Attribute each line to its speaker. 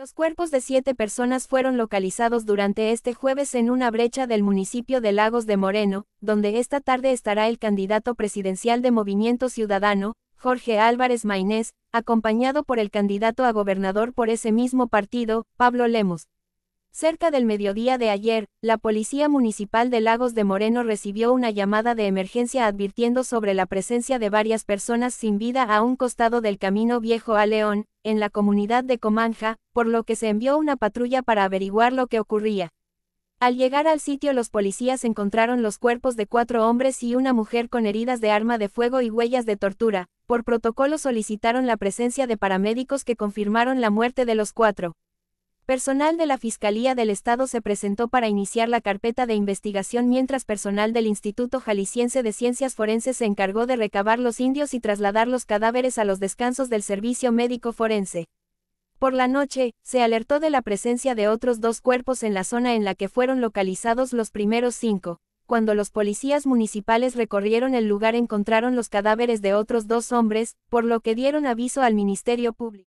Speaker 1: Los cuerpos de siete personas fueron localizados durante este jueves en una brecha del municipio de Lagos de Moreno, donde esta tarde estará el candidato presidencial de Movimiento Ciudadano, Jorge Álvarez Mainés, acompañado por el candidato a gobernador por ese mismo partido, Pablo Lemos. Cerca del mediodía de ayer, la Policía Municipal de Lagos de Moreno recibió una llamada de emergencia advirtiendo sobre la presencia de varias personas sin vida a un costado del camino Viejo a León, en la comunidad de Comanja, por lo que se envió una patrulla para averiguar lo que ocurría. Al llegar al sitio los policías encontraron los cuerpos de cuatro hombres y una mujer con heridas de arma de fuego y huellas de tortura. Por protocolo solicitaron la presencia de paramédicos que confirmaron la muerte de los cuatro. Personal de la Fiscalía del Estado se presentó para iniciar la carpeta de investigación mientras personal del Instituto Jalisciense de Ciencias Forenses se encargó de recabar los indios y trasladar los cadáveres a los descansos del Servicio Médico Forense. Por la noche, se alertó de la presencia de otros dos cuerpos en la zona en la que fueron localizados los primeros cinco. Cuando los policías municipales recorrieron el lugar encontraron los cadáveres de otros dos hombres, por lo que dieron aviso al Ministerio Público.